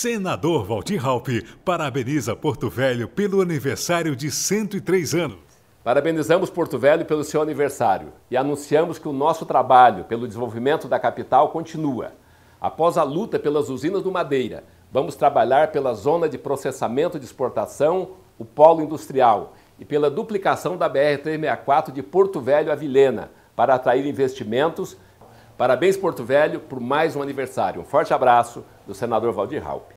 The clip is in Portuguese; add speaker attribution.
Speaker 1: Senador Valdir Raup parabeniza Porto Velho pelo aniversário de 103
Speaker 2: anos. Parabenizamos Porto Velho pelo seu aniversário e anunciamos que o nosso trabalho pelo desenvolvimento da capital continua. Após a luta pelas usinas do Madeira, vamos trabalhar pela zona de processamento de exportação, o polo industrial, e pela duplicação da BR-364 de Porto Velho a Vilhena, para atrair investimentos Parabéns, Porto Velho, por mais um aniversário. Um forte abraço do senador Valdir Raup.